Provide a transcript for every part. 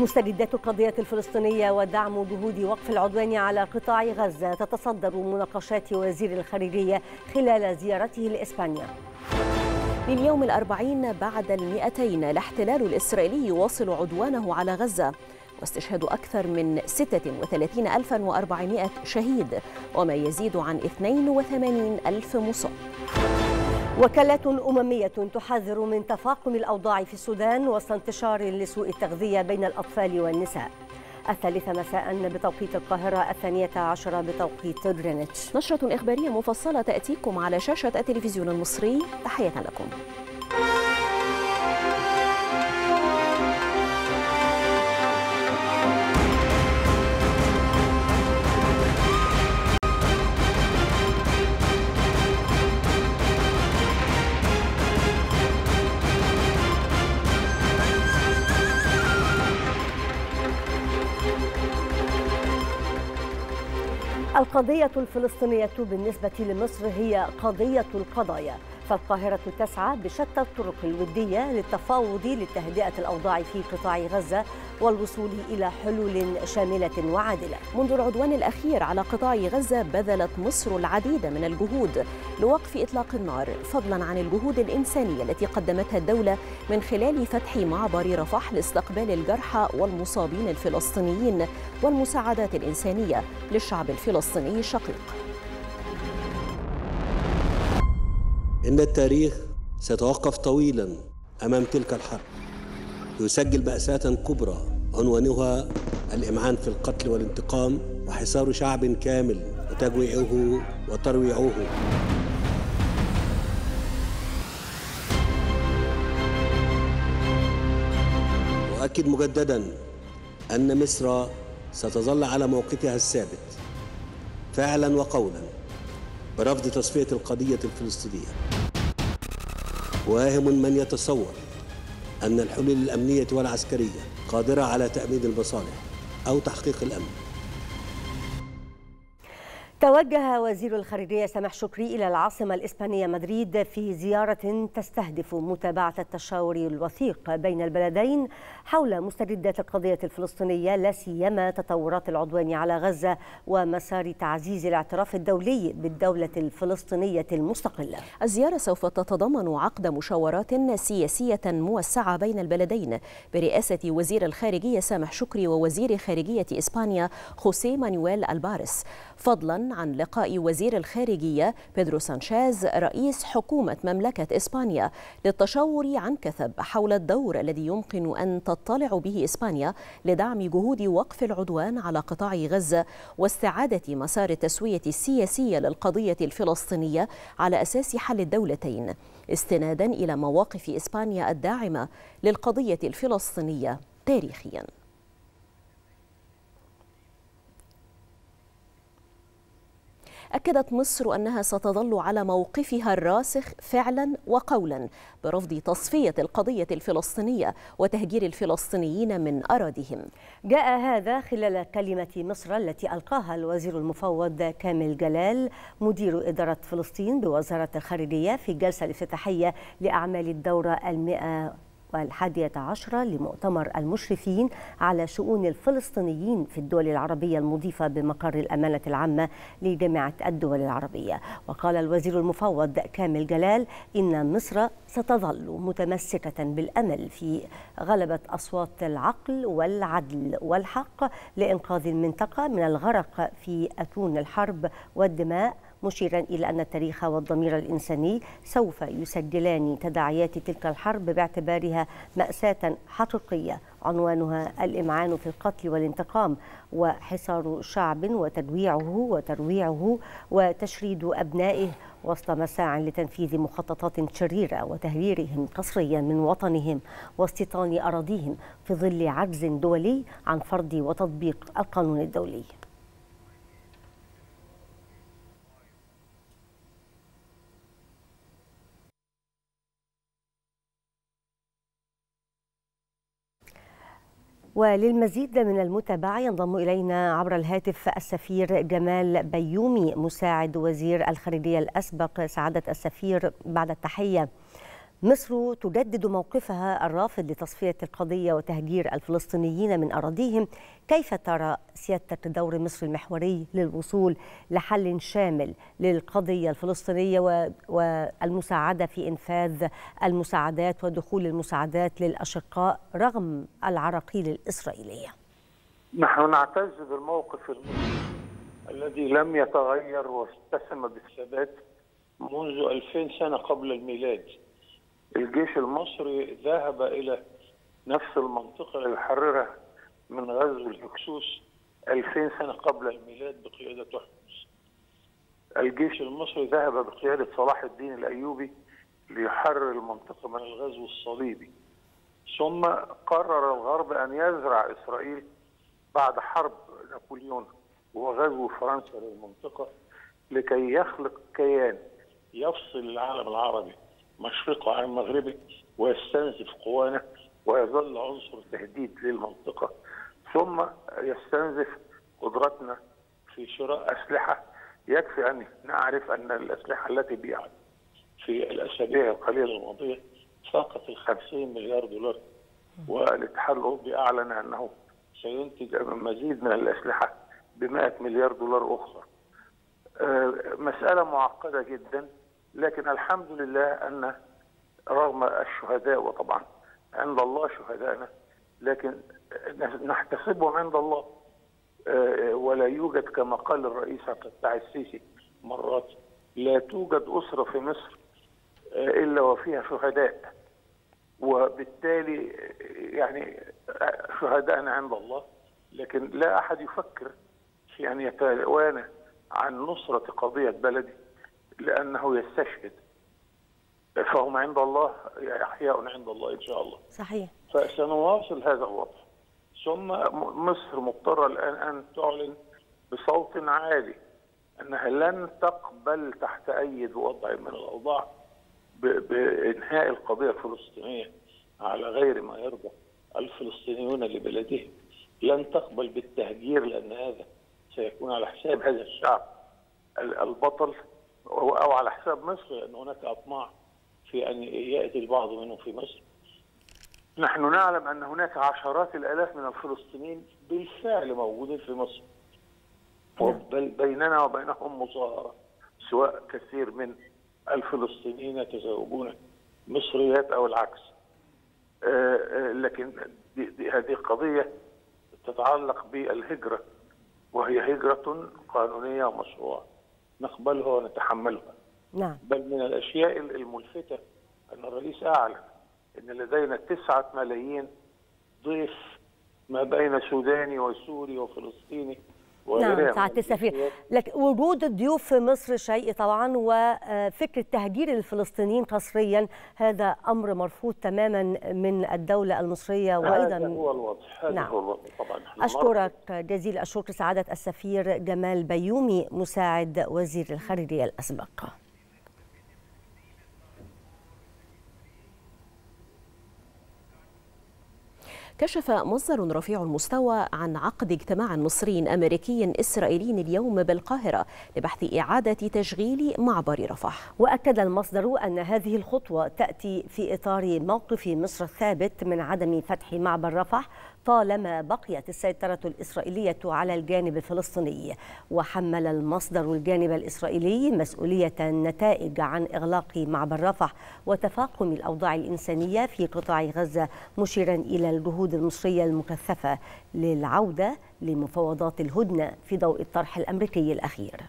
مستجدات القضية الفلسطينية ودعم جهود وقف العدوان على قطاع غزة تتصدر مناقشات وزير الخارجية خلال زيارته لإسبانيا لليوم الأربعين بعد المئتين الاحتلال الإسرائيلي يواصل عدوانه على غزة واستشهاد أكثر من 36400 شهيد وما يزيد عن 82000 مصاب وكالات أممية تحذر من تفاقم الأوضاع في السودان وسط انتشار لسوء التغذية بين الأطفال والنساء الثالثة مساء بتوقيت القاهرة الثانية عشرة بتوقيت غرينتش نشرة إخبارية مفصلة تأتيكم على شاشة التلفزيون المصري تحية لكم القضية الفلسطينية بالنسبة لمصر هي قضية القضايا فالقاهرة تسعى بشتى الطرق الودية للتفاوض لتهدئة الأوضاع في قطاع غزة والوصول إلى حلول شاملة وعادلة منذ العدوان الأخير على قطاع غزة بذلت مصر العديد من الجهود لوقف إطلاق النار فضلا عن الجهود الإنسانية التي قدمتها الدولة من خلال فتح معبر رفح لاستقبال الجرحى والمصابين الفلسطينيين والمساعدات الإنسانية للشعب الفلسطيني الشقيق إن التاريخ سيتوقف طويلا أمام تلك الحرب يسجل بأسات كبرى عنوانها الإمعان في القتل والانتقام وحصار شعب كامل وتجويعه وترويعه أؤكد مجددا أن مصر ستظل على موقفها الثابت فعلا وقولا برفض تصفية القضية الفلسطينية واهم من يتصور أن الحلول الأمنية والعسكرية قادرة على تأمين المصالح أو تحقيق الأمن توجه وزير الخارجية سامح شكري إلى العاصمة الإسبانية مدريد في زيارة تستهدف متابعة التشاور الوثيق بين البلدين حول مستجدات القضية الفلسطينية لا سيما تطورات العدوان على غزة ومسار تعزيز الاعتراف الدولي بالدولة الفلسطينية المستقلة. الزيارة سوف تتضمن عقد مشاورات سياسية موسعة بين البلدين برئاسة وزير الخارجية سامح شكري ووزير خارجية إسبانيا خوسيه مانويل البارس فضلا عن لقاء وزير الخارجية بيدرو سانشيز رئيس حكومة مملكة إسبانيا للتشاور عن كثب حول الدور الذي يمكن أن تطلع به إسبانيا لدعم جهود وقف العدوان على قطاع غزة واستعادة مسار التسوية السياسية للقضية الفلسطينية على أساس حل الدولتين استنادا إلى مواقف إسبانيا الداعمة للقضية الفلسطينية تاريخياً أكدت مصر أنها ستظل على موقفها الراسخ فعلا وقولا برفض تصفية القضية الفلسطينية وتهجير الفلسطينيين من أراضيهم جاء هذا خلال كلمة مصر التي ألقاها الوزير المفوض كامل جلال مدير إدارة فلسطين بوزارة الخارجية في جلسة الافتتاحية لأعمال الدورة المئة والحادية عشرة لمؤتمر المشرفين على شؤون الفلسطينيين في الدول العربية المضيفة بمقر الأمانة العامة لجامعة الدول العربية وقال الوزير المفوض كامل جلال إن مصر ستظل متمسكة بالأمل في غلبة أصوات العقل والعدل والحق لإنقاذ المنطقة من الغرق في أتون الحرب والدماء مشيرا إلى أن التاريخ والضمير الإنساني سوف يسجلان تداعيات تلك الحرب باعتبارها مأساة حقيقية عنوانها الإمعان في القتل والانتقام وحصار شعب وتجويعه وترويعه وتشريد أبنائه وسط مساع لتنفيذ مخططات شريرة وتهريرهم قسريا من وطنهم واستيطان أراضيهم في ظل عجز دولي عن فرض وتطبيق القانون الدولي وللمزيد من المتابعة ينضم إلينا عبر الهاتف السفير جمال بيومي مساعد وزير الخارجية الأسبق سعادة السفير بعد التحية مصر تجدد موقفها الرافض لتصفية القضية وتهجير الفلسطينيين من أراضيهم كيف ترى سيادتك دور مصر المحوري للوصول لحل شامل للقضية الفلسطينية والمساعدة في إنفاذ المساعدات ودخول المساعدات للأشقاء رغم العراقيل الإسرائيلية نحن نعتز بالموقف الذي لم يتغير واستسم بالثبات منذ 2000 سنة قبل الميلاد الجيش المصري ذهب إلى نفس المنطقة الحررة من غزو الهكسوس 2000 سنة قبل الميلاد بقيادة حمص الجيش المصري ذهب بقيادة صلاح الدين الأيوبي ليحرر المنطقة من الغزو الصليبي ثم قرر الغرب أن يزرع إسرائيل بعد حرب نابليون وغزو فرنسا للمنطقة لكي يخلق كيان يفصل العالم العربي مشرقه عن مغربه ويستنزف قوانا ويظل عنصر تهديد للمنطقه ثم يستنزف قدرتنا في شراء اسلحه يكفي ان نعرف ان الاسلحه التي بيعت في الاسابيع القليله الماضيه فاقت ال 50 مليار دولار والاتحاد الاوروبي اعلن انه سينتج مزيد من الاسلحه ب 100 مليار دولار اخرى. آه، مساله معقده جدا لكن الحمد لله أن رغم الشهداء وطبعا عند الله شهدائنا لكن نحتسبهم عند الله آه، ولا يوجد كما قال الرئيس عبد الفتاح السيسي مرات لا توجد أسرة في مصر آه، إلا وفيها شهداء وبالتالي آه، يعني شهدائنا عند الله لكن لا أحد يفكر في أن يتوانى عن نصرة قضية بلدي لأنه يستشهد فهم عند الله أحياء عند الله إن شاء الله صحيح فسنواصل هذا الوضع ثم مصر مضطرة الآن أن تعلن بصوت عالي أنها لن تقبل تحت أي وضع من الأوضاع بإنهاء القضية الفلسطينية على غير ما يرضى الفلسطينيون لبلدهم لن تقبل بالتهجير لأن هذا سيكون على حساب هذا الشعب البطل او على حساب مصر لان هناك اطماع في ان ياتي البعض منهم في مصر. نحن نعلم ان هناك عشرات الالاف من الفلسطينيين بالفعل موجودين في مصر. بل بيننا وبينهم مصاهره سواء كثير من الفلسطينيين يتزوجون مصريات او العكس. آه، آه، لكن دي دي هذه قضيه تتعلق بالهجره وهي هجره قانونيه ومشروعه. نقبلها ونتحملها نعم بل من الأشياء الملفتة أن الرئيس أعلن أن لدينا تسعة ملايين ضيف ما بين سوداني وسوري وفلسطيني نعم سعاده السفير لكن وجود الضيوف في مصر شيء طبعا وفكره تهجير الفلسطينيين قسريا هذا امر مرفوض تماما من الدوله المصريه وايضا هذا هو الوضع هذا نعم. هو الوضع طبعا اشكرك جزيل الشكر سعاده السفير جمال بيومي مساعد وزير الخارجيه الاسبق كشف مصدر رفيع المستوى عن عقد اجتماع مصري أمريكي إسرائيلي اليوم بالقاهرة لبحث إعادة تشغيل معبر رفح وأكد المصدر أن هذه الخطوة تأتي في إطار موقف مصر الثابت من عدم فتح معبر رفح طالما بقيت السيطرة الإسرائيلية على الجانب الفلسطيني وحمل المصدر الجانب الإسرائيلي مسؤولية النتائج عن إغلاق معبر رفح وتفاقم الأوضاع الإنسانية في قطاع غزة مشيرا إلى الجهود المصرية المكثفة للعودة لمفاوضات الهدنة في ضوء الطرح الأمريكي الأخير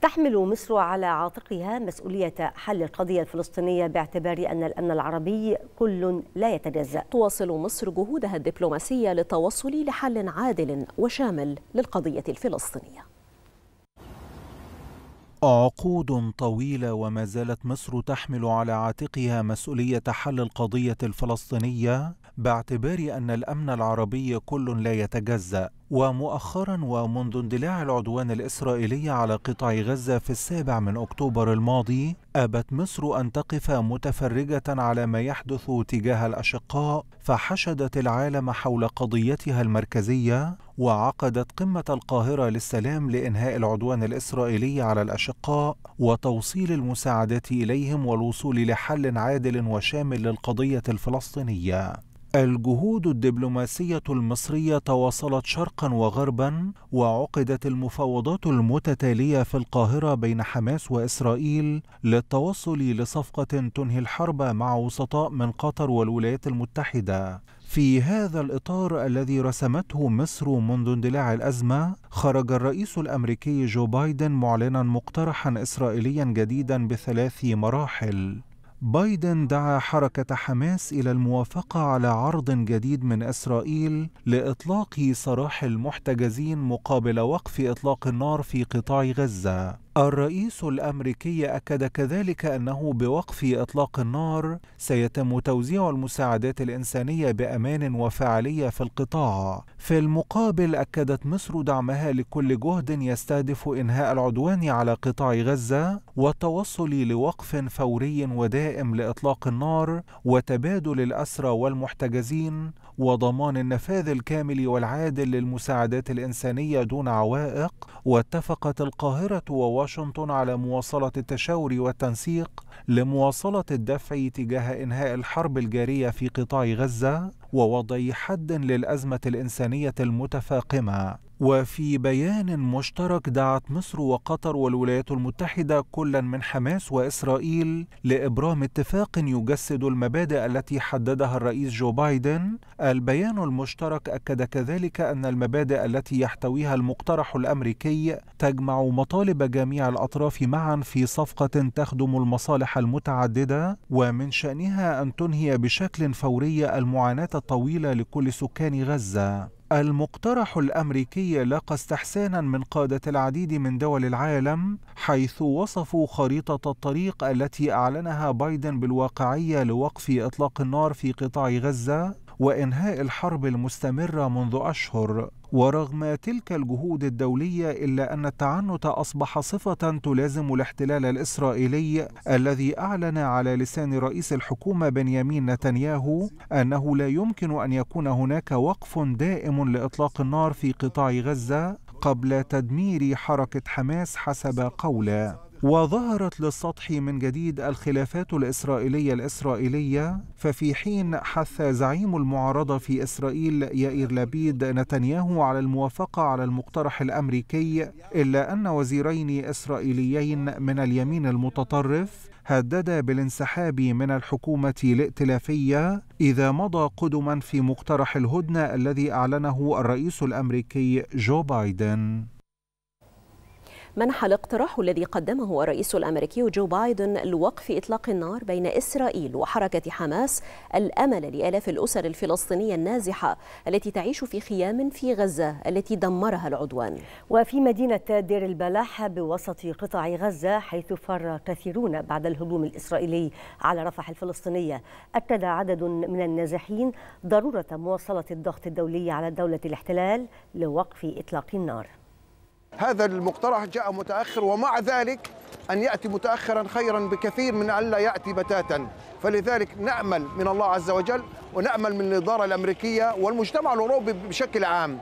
تحمل مصر على عاتقها مسؤولية حل القضية الفلسطينية باعتبار أن الأمن العربي كل لا يتجزأ تواصل مصر جهودها الدبلوماسية للتوصل لحل عادل وشامل للقضية الفلسطينية عقود طويلة وما زالت مصر تحمل على عاتقها مسؤولية حل القضية الفلسطينية باعتبار أن الأمن العربي كل لا يتجزأ ومؤخرا ومنذ اندلاع العدوان الإسرائيلي على قطاع غزة في السابع من أكتوبر الماضي أبت مصر أن تقف متفرجة على ما يحدث تجاه الأشقاء فحشدت العالم حول قضيتها المركزية وعقدت قمة القاهرة للسلام لإنهاء العدوان الإسرائيلي على الأشقاء وتوصيل المساعدات إليهم والوصول لحل عادل وشامل للقضية الفلسطينية الجهود الدبلوماسية المصرية تواصلت شرقا وغربا وعقدت المفاوضات المتتالية في القاهرة بين حماس وإسرائيل للتوصل لصفقة تنهي الحرب مع وسطاء من قطر والولايات المتحدة في هذا الإطار الذي رسمته مصر منذ اندلاع الأزمة خرج الرئيس الأمريكي جو بايدن معلنا مقترحا إسرائيليا جديدا بثلاث مراحل بايدن دعا حركة حماس إلى الموافقة على عرض جديد من إسرائيل لإطلاق سراح المحتجزين مقابل وقف إطلاق النار في قطاع غزة الرئيس الأمريكي أكد كذلك أنه بوقف إطلاق النار سيتم توزيع المساعدات الإنسانية بأمان وفعالية في القطاع. في المقابل أكدت مصر دعمها لكل جهد يستهدف إنهاء العدوان على قطاع غزة والتوصل لوقف فوري ودائم لإطلاق النار وتبادل الأسرى والمحتجزين وضمان النفاذ الكامل والعادل للمساعدات الإنسانية دون عوائق واتفقت القاهرة وواشنطن على مواصلة التشاور والتنسيق لمواصلة الدفع تجاه إنهاء الحرب الجارية في قطاع غزة ووضع حد للأزمة الإنسانية المتفاقمة وفي بيان مشترك دعت مصر وقطر والولايات المتحدة كلا من حماس وإسرائيل لإبرام اتفاق يجسد المبادئ التي حددها الرئيس جو بايدن البيان المشترك أكد كذلك أن المبادئ التي يحتويها المقترح الأمريكي تجمع مطالب جميع الأطراف معا في صفقة تخدم المصالح المتعددة ومن شأنها أن تنهي بشكل فوري المعاناة الطويلة لكل سكان غزة المقترح الامريكي لاقى استحسانا من قاده العديد من دول العالم حيث وصفوا خريطه الطريق التي اعلنها بايدن بالواقعيه لوقف اطلاق النار في قطاع غزه وإنهاء الحرب المستمرة منذ أشهر ورغم تلك الجهود الدولية إلا أن التعنت أصبح صفة تلازم الاحتلال الإسرائيلي الذي أعلن على لسان رئيس الحكومة بنيامين نتنياهو أنه لا يمكن أن يكون هناك وقف دائم لإطلاق النار في قطاع غزة قبل تدمير حركة حماس حسب قوله وظهرت للسطح من جديد الخلافات الإسرائيلية الإسرائيلية ففي حين حث زعيم المعارضة في إسرائيل يائير لابيد نتنياهو على الموافقة على المقترح الأمريكي إلا أن وزيرين إسرائيليين من اليمين المتطرف هددا بالانسحاب من الحكومة الائتلافية إذا مضى قدما في مقترح الهدنة الذي أعلنه الرئيس الأمريكي جو بايدن منح الاقتراح الذي قدمه الرئيس الامريكي جو بايدن لوقف اطلاق النار بين اسرائيل وحركه حماس الامل لالاف الاسر الفلسطينيه النازحه التي تعيش في خيام في غزه التي دمرها العدوان. وفي مدينه دير البلح بوسط قطاع غزه حيث فر كثيرون بعد الهجوم الاسرائيلي على رفح الفلسطينيه، اكد عدد من النازحين ضروره مواصله الضغط الدولي على دوله الاحتلال لوقف اطلاق النار. هذا المقترح جاء متاخر ومع ذلك ان ياتي متاخرا خيرا بكثير من ان لا ياتي بتاتا فلذلك نامل من الله عز وجل ونامل من الاداره الامريكيه والمجتمع الاوروبي بشكل عام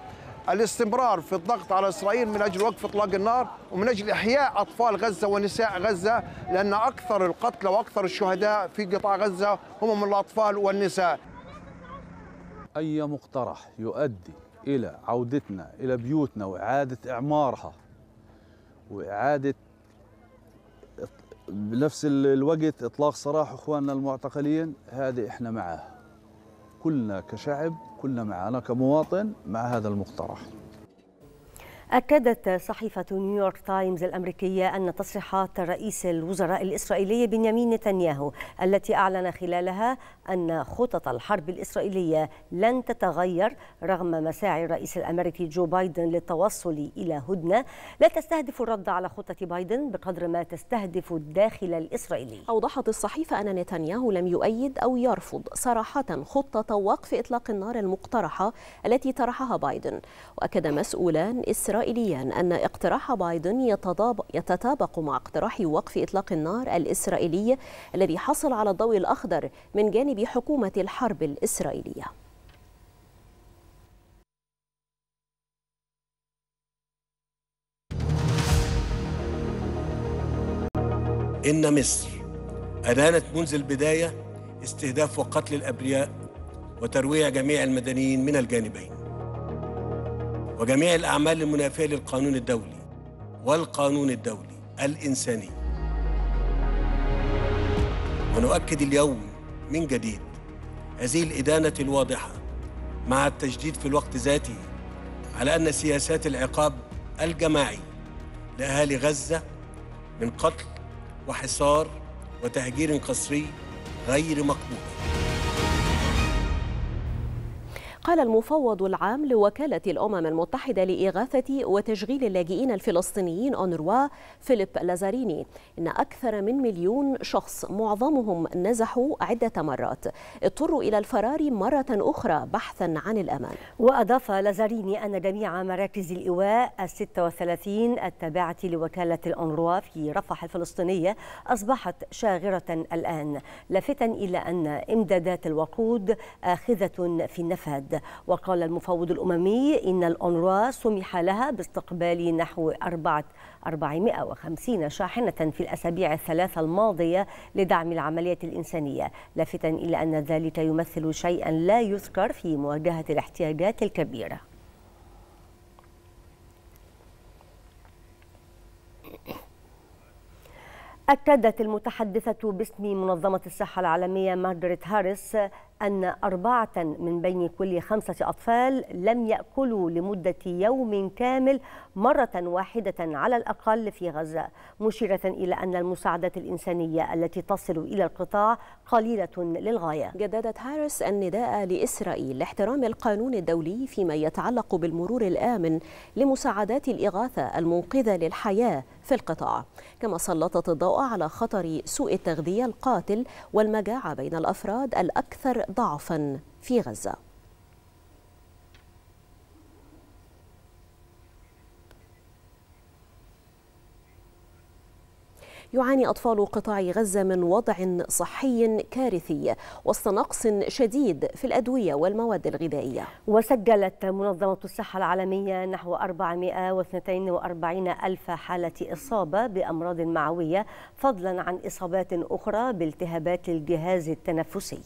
الاستمرار في الضغط على اسرائيل من اجل وقف اطلاق النار ومن اجل احياء اطفال غزه ونساء غزه لان اكثر القتلى واكثر الشهداء في قطاع غزه هم من الاطفال والنساء. اي مقترح يؤدي إلى عودتنا إلى بيوتنا وإعادة إعمارها وإعادة بنفس الوقت إطلاق سراح إخواننا المعتقلين هذه إحنا معاه كلنا كشعب كلنا معاه أنا كمواطن مع هذا المقترح أكدت صحيفة نيويورك تايمز الأمريكية أن تصريحات رئيس الوزراء الإسرائيلي بنيامين نتنياهو التي أعلن خلالها أن خطط الحرب الإسرائيلية لن تتغير رغم مساعي الرئيس الأمريكي جو بايدن للتوصل إلى هدنة لا تستهدف الرد على خطة بايدن بقدر ما تستهدف الداخل الإسرائيلي أوضحت الصحيفة أن نتنياهو لم يؤيد أو يرفض صراحة خطة وقف إطلاق النار المقترحة التي طرحها بايدن وأكد مسؤولان إسرائيل إسرائيليا أن اقتراح بايدن يتطابق مع اقتراح وقف إطلاق النار الإسرائيلي الذي حصل على الضوء الأخضر من جانب حكومة الحرب الإسرائيلية إن مصر أدانت منذ البداية استهداف وقتل الأبرياء وترويع جميع المدنيين من الجانبين وجميع الأعمال المنافية للقانون الدولي والقانون الدولي الإنساني ونؤكد اليوم من جديد هذه الإدانة الواضحة مع التجديد في الوقت ذاته على أن سياسات العقاب الجماعي لأهالي غزة من قتل وحصار وتهجير قسري غير مقبولة قال المفوض العام لوكالة الأمم المتحدة لإغاثة وتشغيل اللاجئين الفلسطينيين أونروا فيليب لازاريني إن أكثر من مليون شخص معظمهم نزحوا عدة مرات اضطروا إلى الفرار مرة أخرى بحثا عن الأمان وأضاف لازاريني أن جميع مراكز الإيواء الستة 36 التابعة لوكالة الأونروا في رفح الفلسطينية أصبحت شاغرة الآن لافتا إلى أن إمدادات الوقود آخذة في النفاد وقال المفوض الأممي إن الأونروا سمح لها باستقبال نحو 450 شاحنة في الأسابيع الثلاثة الماضية لدعم العملية الإنسانية لافتا إلى أن ذلك يمثل شيئا لا يذكر في مواجهة الاحتياجات الكبيرة أكدت المتحدثة باسم منظمة الصحة العالمية مارغريت هاريس أن أربعة من بين كل خمسة أطفال لم يأكلوا لمدة يوم كامل مرة واحدة على الأقل في غزة مشيرة إلى أن المساعدات الإنسانية التي تصل إلى القطاع قليلة للغاية جددت هاريس النداء لإسرائيل لاحترام القانون الدولي فيما يتعلق بالمرور الآمن لمساعدات الإغاثة المنقذة للحياة في القطاع كما سلطت الضوء على خطر سوء التغذية القاتل والمجاعة بين الأفراد الأكثر ضعفا في غزة يعاني أطفال قطاع غزة من وضع صحي كارثي وسط نقص شديد في الأدوية والمواد الغذائية وسجلت منظمة الصحة العالمية نحو 442 ألف حالة إصابة بأمراض معوية فضلا عن إصابات أخرى بالتهابات الجهاز التنفسي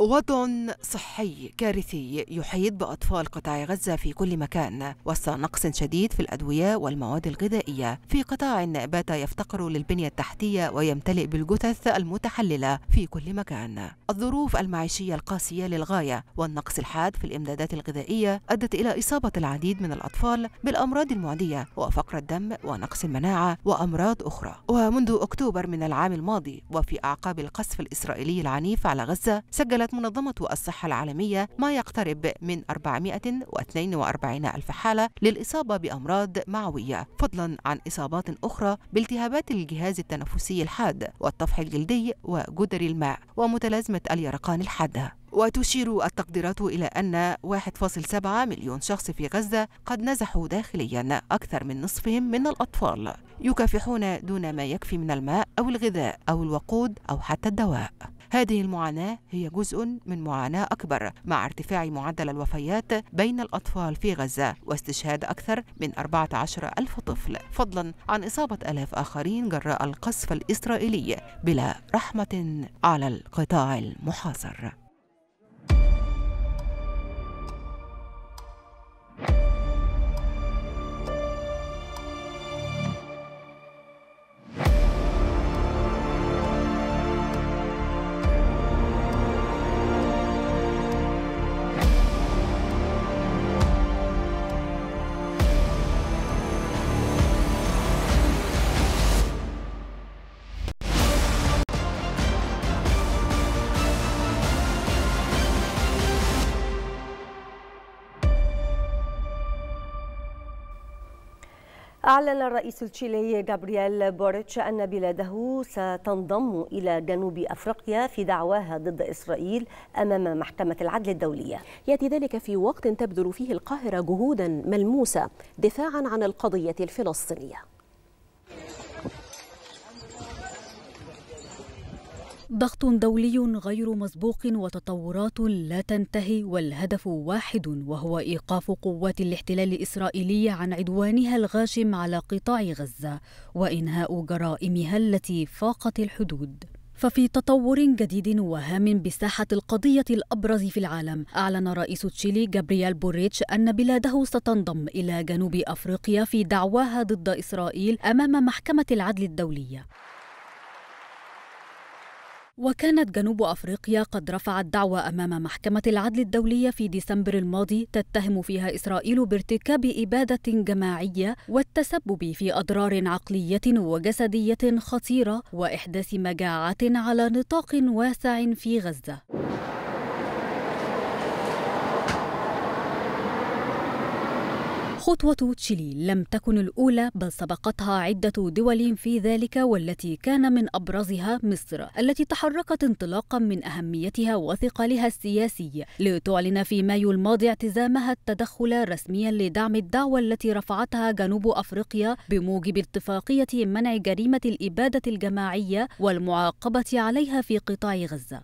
وضع صحي كارثي يحيط بأطفال قطاع غزة في كل مكان وسط نقص شديد في الأدوية والمواد الغذائية في قطاع بات يفتقر للبنية التحتية ويمتلئ بالجثث المتحللة في كل مكان الظروف المعيشية القاسية للغاية والنقص الحاد في الإمدادات الغذائية أدت إلى إصابة العديد من الأطفال بالأمراض المعدية وفقر الدم ونقص المناعة وأمراض أخرى ومنذ أكتوبر من العام الماضي وفي أعقاب القصف الإسرائيلي العنيف على غزة سجلت سجلت منظمة الصحة العالمية ما يقترب من 442 ألف حالة للإصابة بأمراض معوية فضلا عن إصابات أخرى بالتهابات الجهاز التنفسي الحاد والطفح الجلدي وجدر الماء ومتلازمة اليرقان الحاده وتشير التقديرات إلى أن 1.7 مليون شخص في غزة قد نزحوا داخليا أكثر من نصفهم من الأطفال يكافحون دون ما يكفي من الماء أو الغذاء أو الوقود أو حتى الدواء هذه المعاناة هي جزء من معاناة أكبر مع ارتفاع معدل الوفيات بين الأطفال في غزة واستشهاد أكثر من 14 ألف طفل فضلا عن إصابة ألاف آخرين جراء القصف الإسرائيلي بلا رحمة على القطاع المحاصر أعلن الرئيس التشيلي غابرييل بوريتش أن بلاده ستنضم إلى جنوب أفريقيا في دعواها ضد إسرائيل أمام محكمة العدل الدولية يأتي ذلك في وقت تبذل فيه القاهرة جهودا ملموسة دفاعا عن القضية الفلسطينية ضغط دولي غير مسبوق وتطورات لا تنتهي والهدف واحد وهو ايقاف قوات الاحتلال الاسرائيلي عن عدوانها الغاشم على قطاع غزه وانهاء جرائمها التي فاقت الحدود ففي تطور جديد وهام بساحة القضية الأبرز في العالم أعلن رئيس تشيلي جابرييل بوريتش أن بلاده ستنضم إلى جنوب أفريقيا في دعواها ضد إسرائيل أمام محكمة العدل الدولية وكانت جنوب افريقيا قد رفعت دعوى امام محكمه العدل الدوليه في ديسمبر الماضي تتهم فيها اسرائيل بارتكاب اباده جماعيه والتسبب في اضرار عقليه وجسديه خطيره واحداث مجاعات على نطاق واسع في غزه خطوة تشيلي لم تكن الأولى بل سبقتها عدة دول في ذلك والتي كان من أبرزها مصر التي تحركت انطلاقا من أهميتها وثقلها السياسي لتعلن في مايو الماضي اعتزامها التدخل رسميا لدعم الدعوة التي رفعتها جنوب أفريقيا بموجب اتفاقية منع جريمة الإبادة الجماعية والمعاقبة عليها في قطاع غزة.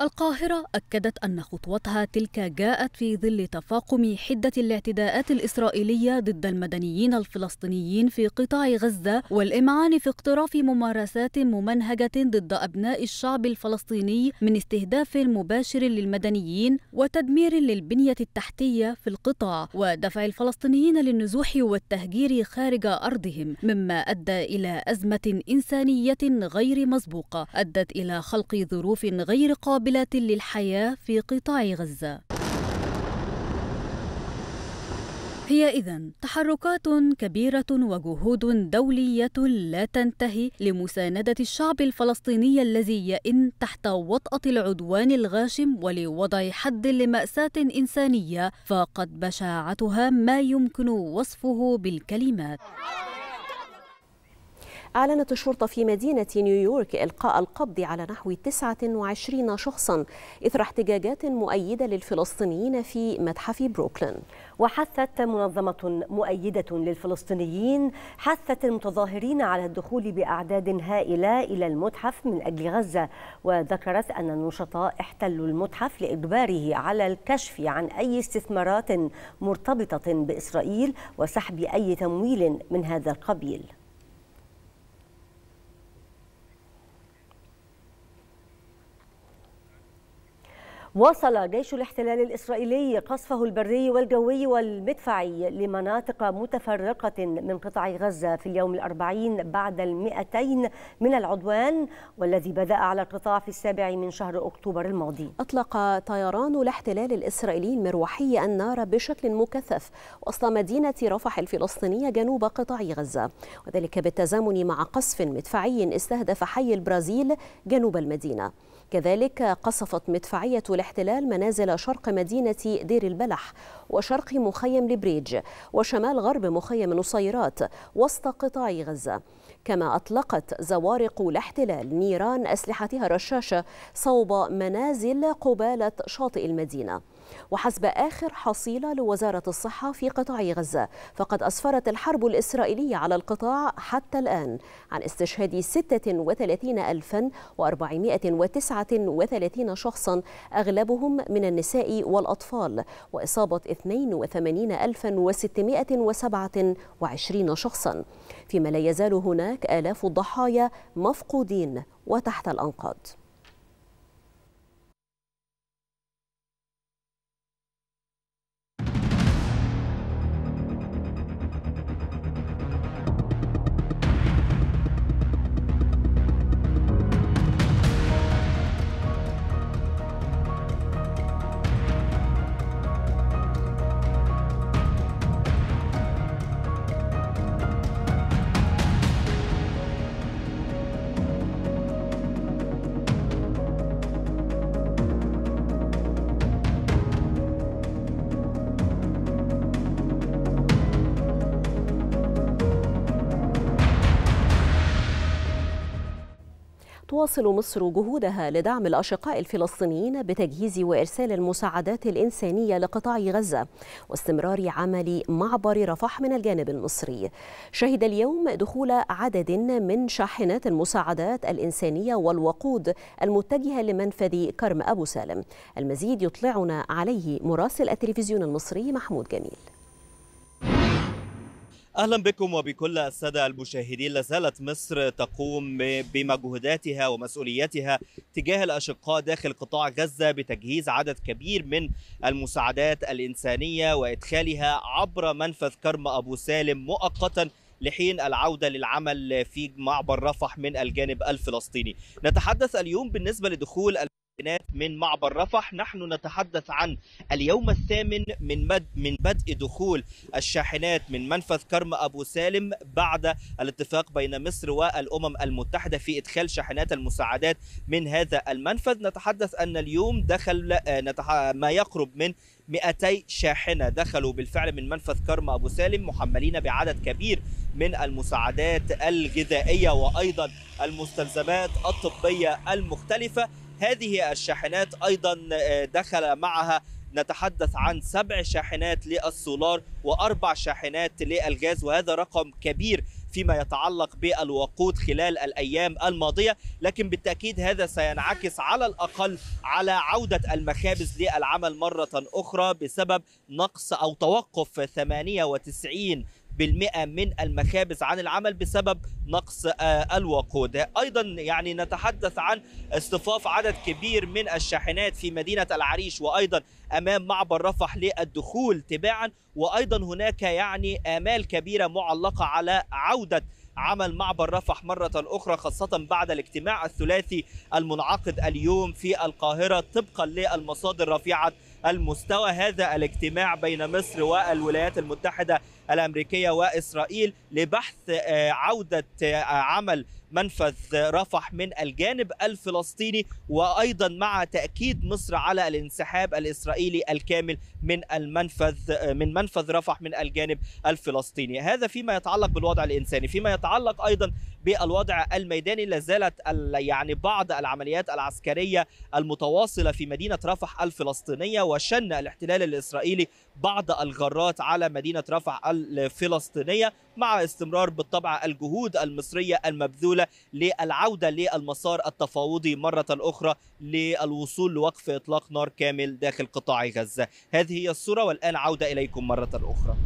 القاهرة أكدت أن خطوتها تلك جاءت في ظل تفاقم حدة الاعتداءات الإسرائيلية ضد المدنيين الفلسطينيين في قطاع غزة والإمعان في اقتراف ممارسات ممنهجة ضد أبناء الشعب الفلسطيني من استهداف مباشر للمدنيين وتدمير للبنية التحتية في القطاع ودفع الفلسطينيين للنزوح والتهجير خارج أرضهم مما أدى إلى أزمة إنسانية غير مسبوقة أدت إلى خلق ظروف غير قابلة قابلة للحياة في قطاع غزة هي إذا تحركات كبيرة وجهود دولية لا تنتهي لمساندة الشعب الفلسطيني الذي يئن تحت وطأة العدوان الغاشم ولوضع حد لمأساة إنسانية فقد بشاعتها ما يمكن وصفه بالكلمات أعلنت الشرطة في مدينة نيويورك إلقاء القبض على نحو 29 شخصا إثر احتجاجات مؤيدة للفلسطينيين في متحف بروكلين وحثت منظمة مؤيدة للفلسطينيين حثت المتظاهرين على الدخول بأعداد هائلة إلى المتحف من أجل غزة وذكرت أن النشطاء احتلوا المتحف لإجباره على الكشف عن أي استثمارات مرتبطة بإسرائيل وسحب أي تمويل من هذا القبيل واصل جيش الاحتلال الإسرائيلي قصفه البري والجوي والمدفعي لمناطق متفرقة من قطاع غزة في اليوم الأربعين بعد المئتين من العدوان والذي بدأ على القطاع في السابع من شهر أكتوبر الماضي أطلق طيران الاحتلال الإسرائيلي المروحي النار بشكل مكثف وسط مدينة رفح الفلسطينية جنوب قطاع غزة وذلك بالتزامن مع قصف مدفعي استهدف حي البرازيل جنوب المدينة كذلك قصفت مدفعية الاحتلال منازل شرق مدينة دير البلح وشرق مخيم لبريج وشمال غرب مخيم نصيرات وسط قطاع غزة كما أطلقت زوارق الاحتلال نيران أسلحتها الرشاشة صوب منازل قبالة شاطئ المدينة وحسب آخر حصيلة لوزارة الصحة في قطاع غزة فقد أسفرت الحرب الإسرائيلية على القطاع حتى الآن عن استشهاد 36439 شخصا أغلبهم من النساء والأطفال وإصابة 82627 شخصا فيما لا يزال هناك آلاف الضحايا مفقودين وتحت الأنقاض تواصل مصر جهودها لدعم الأشقاء الفلسطينيين بتجهيز وإرسال المساعدات الإنسانية لقطاع غزة واستمرار عمل معبر رفح من الجانب المصري شهد اليوم دخول عدد من شاحنات المساعدات الإنسانية والوقود المتجهة لمنفذ كرم أبو سالم المزيد يطلعنا عليه مراسل التلفزيون المصري محمود جميل اهلا بكم وبكل الساده المشاهدين لازالت مصر تقوم بمجهوداتها ومسؤولياتها تجاه الاشقاء داخل قطاع غزه بتجهيز عدد كبير من المساعدات الانسانيه وادخالها عبر منفذ كرم ابو سالم مؤقتا لحين العودة للعمل في معبر رفح من الجانب الفلسطيني نتحدث اليوم بالنسبة لدخول من معبر رفح نحن نتحدث عن اليوم الثامن من مد من بدء دخول الشاحنات من منفذ كرم ابو سالم بعد الاتفاق بين مصر والامم المتحده في ادخال شاحنات المساعدات من هذا المنفذ نتحدث ان اليوم دخل آه، ما يقرب من 200 شاحنة دخلوا بالفعل من منفذ كرم أبو سالم محملين بعدد كبير من المساعدات الغذائية وأيضا المستلزمات الطبية المختلفة هذه الشاحنات أيضا آه، دخل معها نتحدث عن سبع شاحنات للسولار واربع شاحنات للغاز وهذا رقم كبير فيما يتعلق بالوقود خلال الايام الماضيه لكن بالتاكيد هذا سينعكس على الاقل على عوده المخابز للعمل مره اخرى بسبب نقص او توقف 98 بالمئة من المخابز عن العمل بسبب نقص آه، الوقود أيضا يعني نتحدث عن اصطفاف عدد كبير من الشاحنات في مدينة العريش وأيضا أمام معبر رفح للدخول تباعا وأيضا هناك يعني آمال كبيرة معلقة على عودة عمل معبر رفح مرة أخرى خاصة بعد الاجتماع الثلاثي المنعقد اليوم في القاهرة طبقا للمصادر رفيعة المستوى هذا الاجتماع بين مصر والولايات المتحدة الامريكيه واسرائيل لبحث آه، عوده آه، عمل منفذ رفح من الجانب الفلسطيني وايضا مع تاكيد مصر على الانسحاب الاسرائيلي الكامل من المنفذ من منفذ رفح من الجانب الفلسطيني هذا فيما يتعلق بالوضع الانساني فيما يتعلق ايضا بالوضع الميداني لازالت يعني بعض العمليات العسكريه المتواصله في مدينه رفح الفلسطينيه وشن الاحتلال الاسرائيلي بعض الغارات على مدينه رفح الفلسطينيه مع استمرار بالطبع الجهود المصرية المبذولة للعودة للمسار التفاوضي مرة أخرى للوصول لوقف إطلاق نار كامل داخل قطاع غزة هذه هي الصورة والآن عودة إليكم مرة أخرى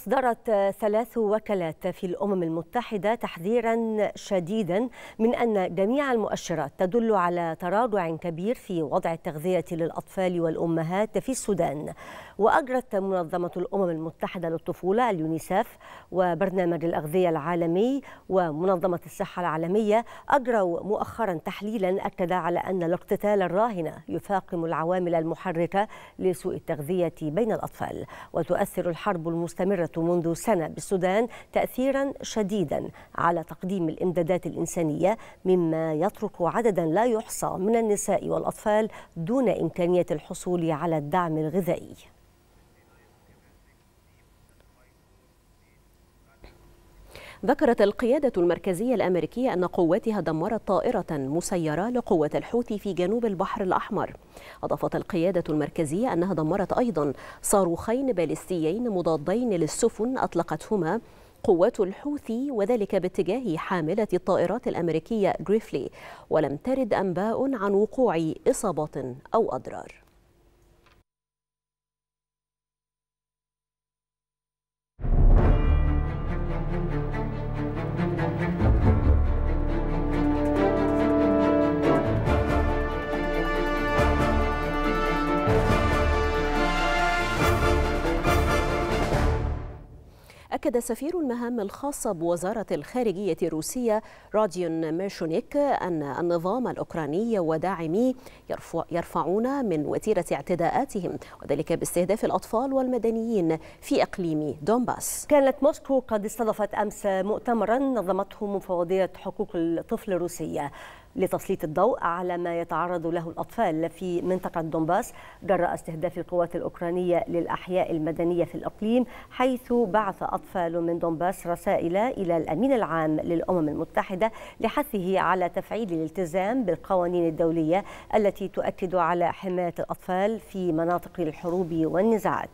أصدرت ثلاث وكالات في الأمم المتحدة تحذيرا شديدا من أن جميع المؤشرات تدل على تراجع كبير في وضع التغذية للأطفال والأمهات في السودان وأجرت منظمة الأمم المتحدة للطفولة اليونيسف وبرنامج الأغذية العالمي ومنظمة الصحة العالمية أجروا مؤخرا تحليلا أكد على أن الاقتتال الراهن يفاقم العوامل المحركة لسوء التغذية بين الأطفال وتؤثر الحرب المستمرة الحركة منذ سنة بالسودان تأثيرا شديدا على تقديم الإمدادات الإنسانية مما يترك عددا لا يحصى من النساء والأطفال دون إمكانية الحصول على الدعم الغذائي ذكرت القيادة المركزية الأمريكية أن قواتها دمرت طائرة مسيرة لقوة الحوثي في جنوب البحر الأحمر أضافت القيادة المركزية أنها دمرت أيضا صاروخين باليستيين مضادين للسفن أطلقتهما قوات الحوثي وذلك باتجاه حاملة الطائرات الأمريكية جريفلي ولم ترد أنباء عن وقوع إصابات أو أضرار أكد سفير المهام الخاصة بوزارة الخارجية الروسية راديون ميرشونيك أن النظام الأوكراني وداعميه يرفعون من وتيرة اعتداءاتهم وذلك باستهداف الأطفال والمدنيين في إقليم دونباس كانت موسكو قد استضافت أمس مؤتمرا نظمته مفوضية حقوق الطفل الروسية لتسليط الضوء على ما يتعرض له الأطفال في منطقة دونباس جراء استهداف القوات الأوكرانية للأحياء المدنية في الأقليم حيث بعث أطفال من دونباس رسائل إلى الأمين العام للأمم المتحدة لحثه على تفعيل الالتزام بالقوانين الدولية التي تؤكد على حماية الأطفال في مناطق الحروب والنزاعات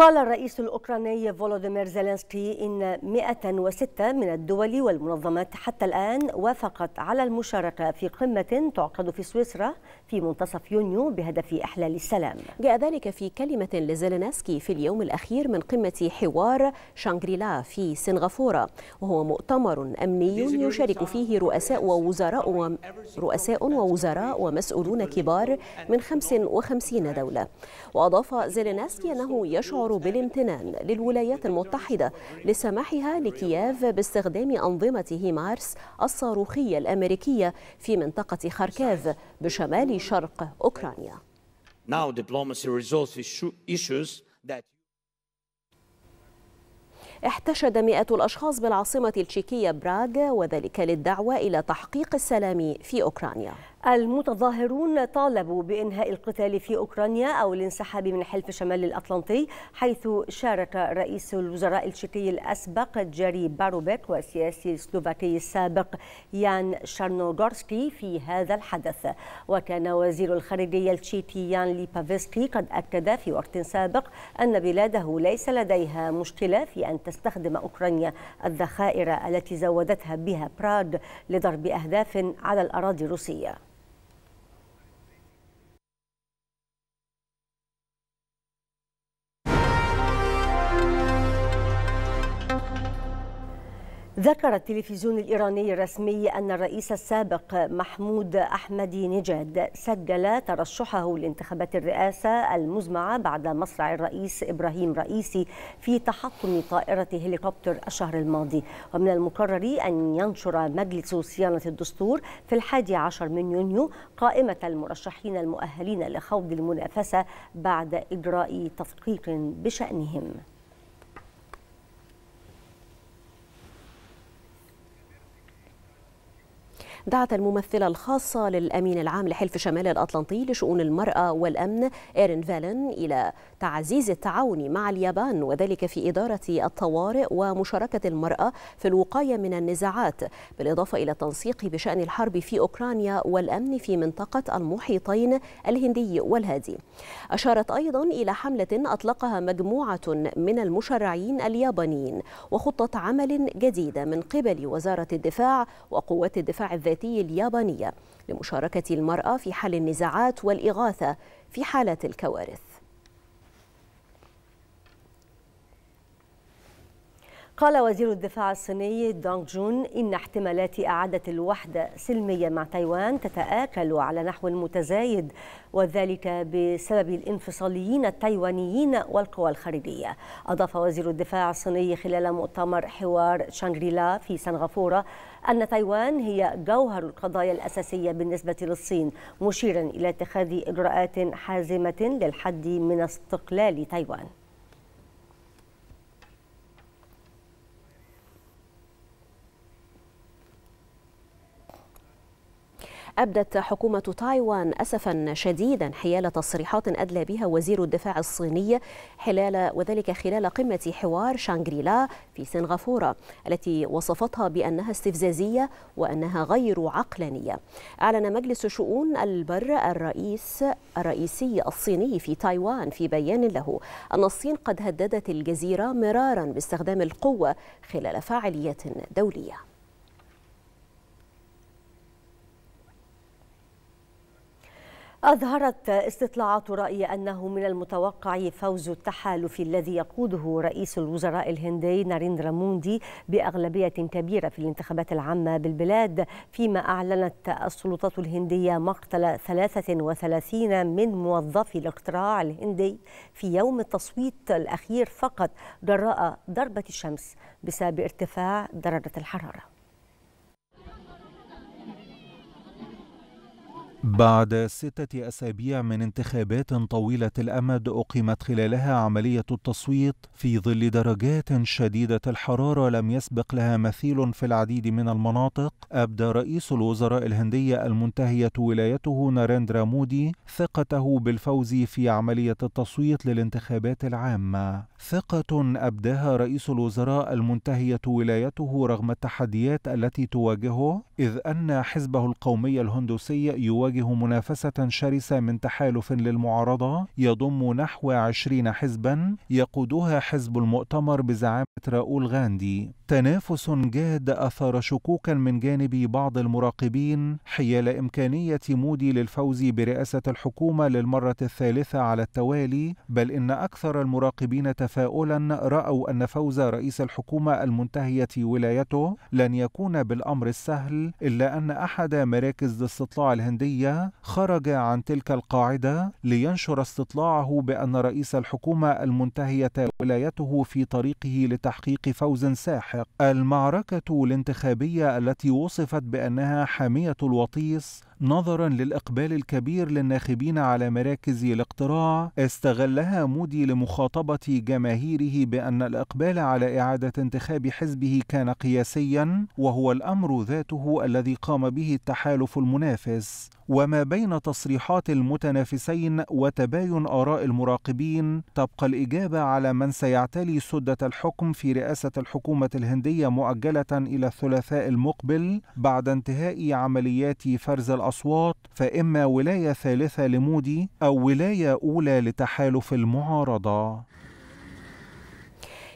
قال الرئيس الأوكراني فولوديمير زيلينسكي إن 106 من الدول والمنظمات حتى الآن وافقت على المشاركة في قمة تعقد في سويسرا في منتصف يونيو بهدف إحلال السلام جاء ذلك في كلمة لزيلينسكي في اليوم الأخير من قمة حوار شانغريلا في سنغافورة وهو مؤتمر أمني يشارك فيه رؤساء ووزراء و... رؤساء ووزراء ومسؤولون كبار من 55 دولة وأضاف زيلينسكي أنه يشعر بالامتنان للولايات المتحدة لسماحها لكييف باستخدام أنظمة هيمارس الصاروخية الأمريكية في منطقة خاركاف بشمال شرق أوكرانيا احتشد مئات الأشخاص بالعاصمة التشيكية براغ وذلك للدعوة إلى تحقيق السلام في أوكرانيا المتظاهرون طالبوا بإنهاء القتال في أوكرانيا أو الانسحاب من حلف شمال الأطلنطي حيث شارك رئيس الوزراء التشيكي الأسبق جاري باروبيك والسياسي السلوفاكي السابق يان شارنوغورسكي في هذا الحدث وكان وزير الخارجية التشيكي يان ليبافيسكي قد أكد في وقت سابق أن بلاده ليس لديها مشكلة في أن تستخدم أوكرانيا الذخائر التي زودتها بها براغ لضرب أهداف على الأراضي الروسية ذكر التلفزيون الإيراني الرسمي أن الرئيس السابق محمود أحمدي نجاد سجل ترشحه لانتخابات الرئاسة المزمعة بعد مصرع الرئيس إبراهيم رئيسي في تحطم طائرة هليكوبتر الشهر الماضي ومن المقرر أن ينشر مجلس صيانة الدستور في الحادي عشر من يونيو قائمة المرشحين المؤهلين لخوض المنافسة بعد إجراء تدقيق بشأنهم دعت الممثلة الخاصة للأمين العام لحلف شمال الأطلنطي لشؤون المرأة والأمن إيرين فالن إلى تعزيز التعاون مع اليابان وذلك في إدارة الطوارئ ومشاركة المرأة في الوقاية من النزاعات بالإضافة إلى التنسيق بشأن الحرب في أوكرانيا والأمن في منطقة المحيطين الهندي والهادي أشارت أيضا إلى حملة أطلقها مجموعة من المشرعين اليابانيين وخطة عمل جديدة من قبل وزارة الدفاع وقوات الدفاع الذاتي الذاتي اليابانية لمشاركة المرأة في حل النزاعات والإغاثة في حالات الكوارث قال وزير الدفاع الصيني دونغ جون إن احتمالات إعادة الوحدة سلمية مع تايوان تتآكل على نحو متزايد وذلك بسبب الانفصاليين التايوانيين والقوى الخارجية أضاف وزير الدفاع الصيني خلال مؤتمر حوار شانغريلا في سنغافورة أن تايوان هي جوهر القضايا الأساسية بالنسبة للصين مشيرا إلى اتخاذ إجراءات حازمة للحد من استقلال تايوان أبدت حكومة تايوان أسفا شديدا حيال تصريحات أدلى بها وزير الدفاع الصيني حلال وذلك خلال قمة حوار شانغريلا في سنغافورة التي وصفتها بأنها استفزازية وأنها غير عقلانية أعلن مجلس شؤون البر الرئيس الرئيسي الصيني في تايوان في بيان له أن الصين قد هددت الجزيرة مرارا باستخدام القوة خلال فعاليات دولية أظهرت استطلاعات رأي أنه من المتوقع فوز التحالف الذي يقوده رئيس الوزراء الهندي ناريندرا موندي بأغلبية كبيرة في الانتخابات العامة بالبلاد فيما أعلنت السلطات الهندية مقتل 33 من موظفي الاقتراع الهندي في يوم التصويت الأخير فقط جراء ضربة الشمس بسبب ارتفاع درجة الحرارة بعد ستة أسابيع من انتخابات طويلة الأمد أقيمت خلالها عملية التصويت في ظل درجات شديدة الحرارة لم يسبق لها مثيل في العديد من المناطق أبدى رئيس الوزراء الهندية المنتهية ولايته ناريندرا مودي ثقته بالفوز في عملية التصويت للانتخابات العامة ثقة أبداها رئيس الوزراء المنتهية ولايته رغم التحديات التي تواجهه إذ أن حزبه القومي الهندوسي يواجه تواجه منافسة شرسة من تحالف للمعارضة يضم نحو عشرين حزبا يقودها حزب المؤتمر بزعامة راؤول غاندي تنافس جاد أثار شكوكا من جانب بعض المراقبين حيال إمكانية مودي للفوز برئاسة الحكومة للمرة الثالثة على التوالي بل إن أكثر المراقبين تفاؤلا رأوا أن فوز رئيس الحكومة المنتهية ولايته لن يكون بالأمر السهل إلا أن أحد مراكز الاستطلاع الهندية الدولية خرج عن تلك القاعدة لينشر استطلاعه بأن رئيس الحكومة المنتهية ولايته في طريقه لتحقيق فوز ساحق المعركة الانتخابية التي وصفت بأنها حامية الوطيس نظرا للإقبال الكبير للناخبين على مراكز الاقتراع استغلها مودي لمخاطبة جماهيره بأن الإقبال على إعادة انتخاب حزبه كان قياسيا وهو الأمر ذاته الذي قام به التحالف المنافس وما بين تصريحات المتنافسين وتباين آراء المراقبين تبقى الإجابة على من سيعتلي سدة الحكم في رئاسة الحكومة الهندية مؤجلة إلى الثلاثاء المقبل بعد انتهاء عمليات فرز الأسرار أصوات فإما ولاية ثالثة لمودي أو ولاية أولى لتحالف المعارضة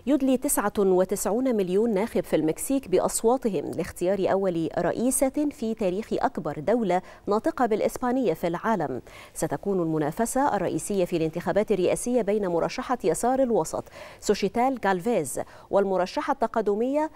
يدلي 99 مليون ناخب في المكسيك بأصواتهم لاختيار أول رئيسة في تاريخ أكبر دولة ناطقة بالإسبانية في العالم ستكون المنافسة الرئيسية في الانتخابات الرئاسية بين مرشحة يسار الوسط سوشيتال غالفيز والمرشحة التقدمية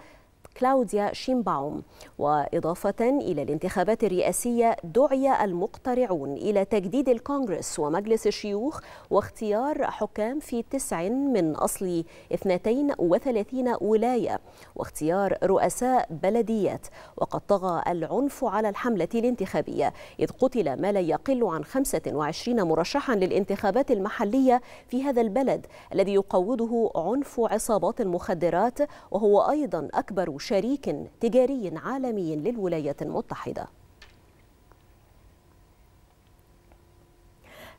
كلاوديا شينباوم وإضافة إلى الانتخابات الرئاسية دعي المقترعون إلى تجديد الكونغرس ومجلس الشيوخ واختيار حكام في تسع من أصل 32 ولاية واختيار رؤساء بلديات وقد طغى العنف على الحملة الانتخابية إذ قتل ما لا يقل عن 25 مرشحا للانتخابات المحلية في هذا البلد الذي يقوده عنف عصابات المخدرات وهو أيضا أكبر شريك تجاري عالمي للولايات المتحدة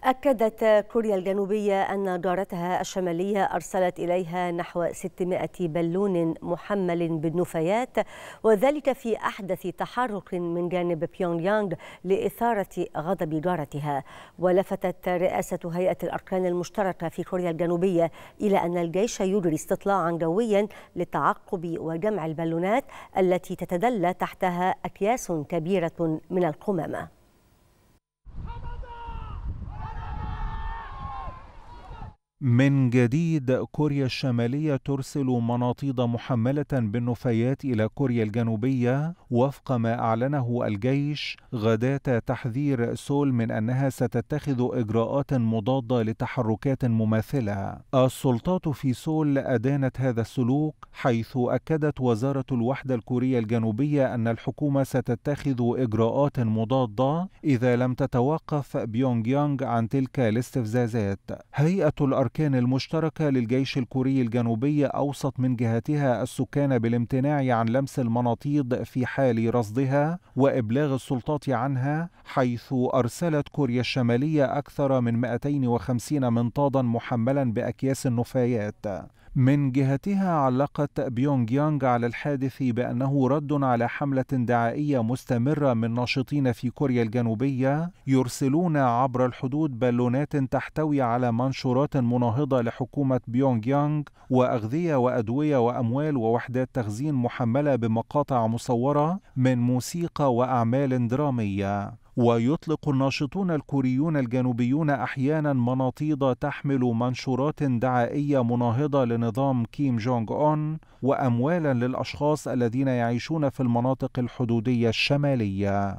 أكدت كوريا الجنوبية أن جارتها الشمالية أرسلت إليها نحو 600 بالون محمل بالنفايات وذلك في أحدث تحرك من جانب بيونغ يانغ لإثارة غضب جارتها ولفتت رئاسة هيئة الأركان المشتركة في كوريا الجنوبية إلى أن الجيش يجري استطلاعا جويا لتعقب وجمع البالونات التي تتدلى تحتها أكياس كبيرة من القمامة من جديد كوريا الشمالية ترسل مناطيد محملة بالنفايات إلى كوريا الجنوبية وفق ما أعلنه الجيش غداة تحذير سول من أنها ستتخذ إجراءات مضادة لتحركات مماثلة. السلطات في سول أدانت هذا السلوك حيث أكدت وزارة الوحدة الكورية الجنوبية أن الحكومة ستتخذ إجراءات مضادة إذا لم تتوقف بيونغ يانغ عن تلك الاستفزازات. هيئة الأركان الأركان المشتركة للجيش الكوري الجنوبي أوصت من جهتها السكان بالامتناع عن لمس المناطيد في حال رصدها وإبلاغ السلطات عنها حيث أرسلت كوريا الشمالية أكثر من 250 منطادا محملا بأكياس النفايات من جهتها علقت بيونغ يانغ على الحادث بأنه رد على حملة دعائية مستمرة من ناشطين في كوريا الجنوبية يرسلون عبر الحدود بالونات تحتوي على منشورات مناهضة لحكومة بيونغ يانغ وأغذية وأدوية وأموال ووحدات تخزين محملة بمقاطع مصورة من موسيقى وأعمال درامية ويطلق الناشطون الكوريون الجنوبيون أحيانا مناطيد تحمل منشورات دعائية مناهضة لنظام كيم جونج أون وأموالا للأشخاص الذين يعيشون في المناطق الحدودية الشمالية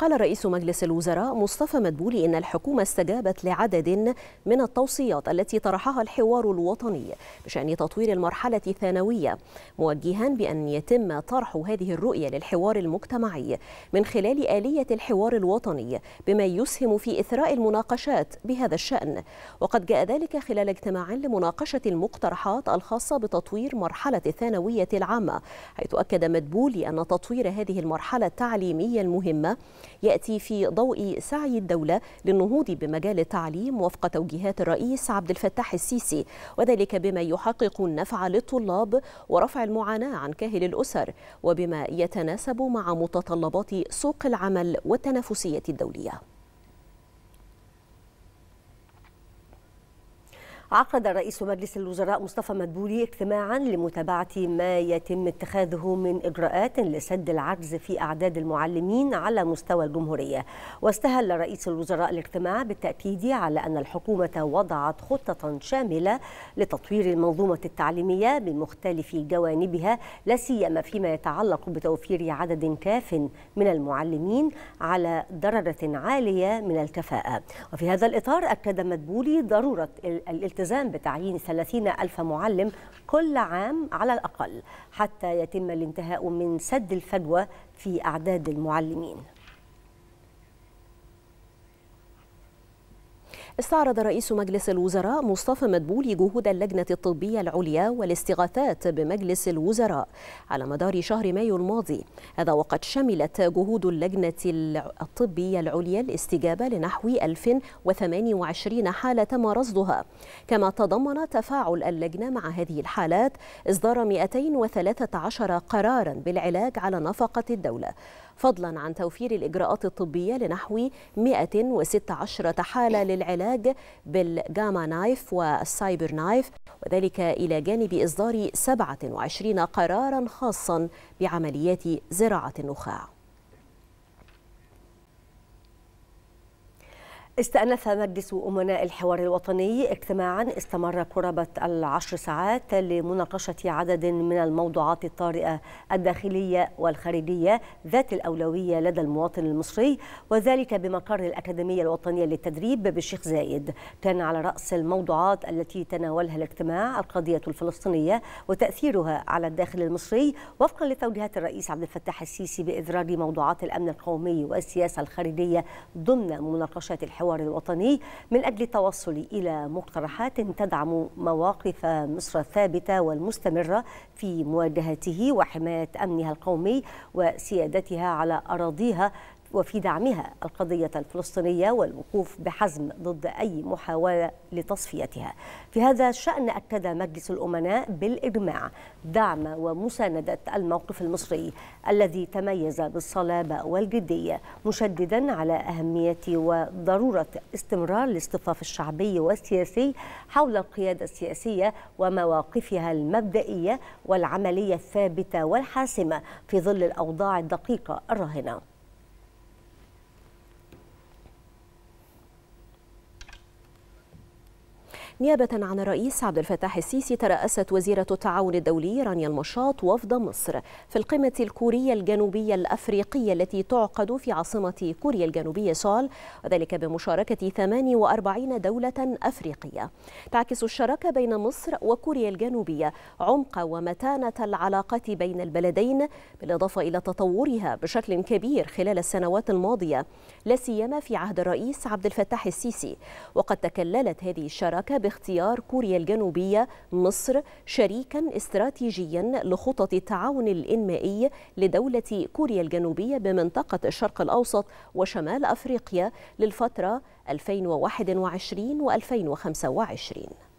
قال رئيس مجلس الوزراء مصطفى مدبولي إن الحكومة استجابت لعدد من التوصيات التي طرحها الحوار الوطني بشأن تطوير المرحلة الثانوية موجها بأن يتم طرح هذه الرؤية للحوار المجتمعي من خلال آلية الحوار الوطني بما يسهم في إثراء المناقشات بهذا الشأن وقد جاء ذلك خلال اجتماع لمناقشة المقترحات الخاصة بتطوير مرحلة الثانوية العامة حيث أكد مدبولي أن تطوير هذه المرحلة التعليمية المهمة يأتي في ضوء سعي الدولة للنهوض بمجال التعليم وفق توجيهات الرئيس عبد الفتاح السيسي وذلك بما يحقق النفع للطلاب ورفع المعاناة عن كاهل الأسر وبما يتناسب مع متطلبات سوق العمل والتنافسية الدولية عقد رئيس مجلس الوزراء مصطفى مدبولي اجتماعا لمتابعة ما يتم اتخاذه من إجراءات لسد العجز في أعداد المعلمين على مستوى الجمهورية واستهل رئيس الوزراء الاجتماع بالتأكيد على أن الحكومة وضعت خطة شاملة لتطوير المنظومة التعليمية بمختلف جوانبها لا سيما فيما يتعلق بتوفير عدد كاف من المعلمين على درجة عالية من الكفاءة وفي هذا الإطار أكد مدبولي ضرورة الالتزام الالتزام بتعيين 30 ألف معلم كل عام على الأقل حتى يتم الانتهاء من سد الفجوة في أعداد المعلمين استعرض رئيس مجلس الوزراء مصطفى مدبولي جهود اللجنة الطبية العليا والاستغاثات بمجلس الوزراء على مدار شهر مايو الماضي هذا وقد شملت جهود اللجنة الطبية العليا الاستجابة لنحو 1028 حالة تم رصدها كما تضمن تفاعل اللجنة مع هذه الحالات إصدار 213 قرارا بالعلاج على نفقة الدولة فضلا عن توفير الإجراءات الطبية لنحو 116 حالة للعلاج بالجاما نايف والسايبر نايف وذلك إلى جانب إصدار 27 قرارا خاصا بعمليات زراعة النخاع استأنف مجلس أمناء الحوار الوطني اجتماعا استمر قرابة العشر ساعات لمناقشة عدد من الموضوعات الطارئة الداخلية والخارجية ذات الأولوية لدى المواطن المصري وذلك بمقر الأكاديمية الوطنية للتدريب بالشيخ زايد كان على رأس الموضوعات التي تناولها الاجتماع القضية الفلسطينية وتأثيرها على الداخل المصري وفقا لتوجيهات الرئيس عبد الفتاح السيسي بإدراج موضوعات الأمن القومي والسياسة الخارجية ضمن مناقشات الحوار الحوار الوطني من أجل التوصل إلى مقترحات تدعم مواقف مصر الثابتة والمستمرة في مواجهته وحماية أمنها القومي وسيادتها على أراضيها وفي دعمها القضية الفلسطينية والوقوف بحزم ضد أي محاولة لتصفيتها في هذا الشأن أكد مجلس الأمناء بالإجماع دعم ومساندة الموقف المصري الذي تميز بالصلابة والجدية مشددا على أهمية وضرورة استمرار الاصطفاف الشعبي والسياسي حول القيادة السياسية ومواقفها المبدئية والعملية الثابتة والحاسمة في ظل الأوضاع الدقيقة الراهنة نيابة عن الرئيس عبد الفتاح السيسي ترأست وزيرة التعاون الدولي رانيا المشاط وفد مصر في القمة الكورية الجنوبية الأفريقية التي تعقد في عاصمة كوريا الجنوبية سول وذلك بمشاركة 48 دولة أفريقية تعكس الشراكة بين مصر وكوريا الجنوبية عمق ومتانة العلاقة بين البلدين بالإضافة إلى تطورها بشكل كبير خلال السنوات الماضية لا سيما في عهد الرئيس عبد الفتاح السيسي وقد تكللت هذه الشراكة اختيار كوريا الجنوبية مصر شريكا استراتيجيا لخطط التعاون الإنمائي لدولة كوريا الجنوبية بمنطقة الشرق الأوسط وشمال أفريقيا للفترة 2021 و2025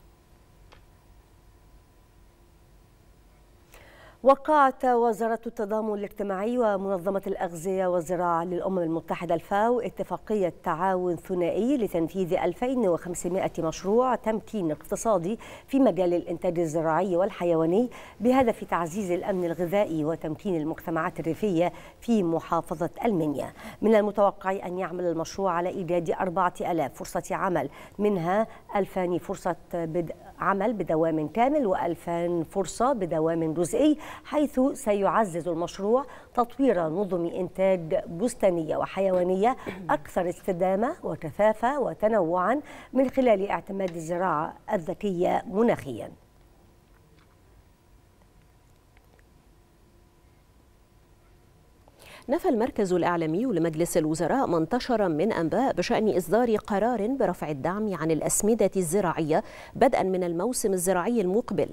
وقعت وزارة التضامن الاجتماعي ومنظمة الأغذية والزراعة للأمم المتحدة الفاو اتفاقية تعاون ثنائي لتنفيذ 2500 مشروع تمكين اقتصادي في مجال الإنتاج الزراعي والحيواني بهدف تعزيز الأمن الغذائي وتمكين المجتمعات الريفية في محافظة المنيا من المتوقع أن يعمل المشروع على إيجاد 4000 فرصة عمل منها 2000 فرصة بدء عمل بدوام كامل و2000 فرصة بدوام جزئي حيث سيعزز المشروع تطوير نظم إنتاج بستانية وحيوانية أكثر استدامة وكثافة وتنوعا من خلال اعتماد الزراعة الذكية مناخياً نفى المركز الإعلامي لمجلس الوزراء ما انتشر من أنباء بشأن إصدار قرار برفع الدعم عن الأسمدة الزراعية بدءا من الموسم الزراعي المقبل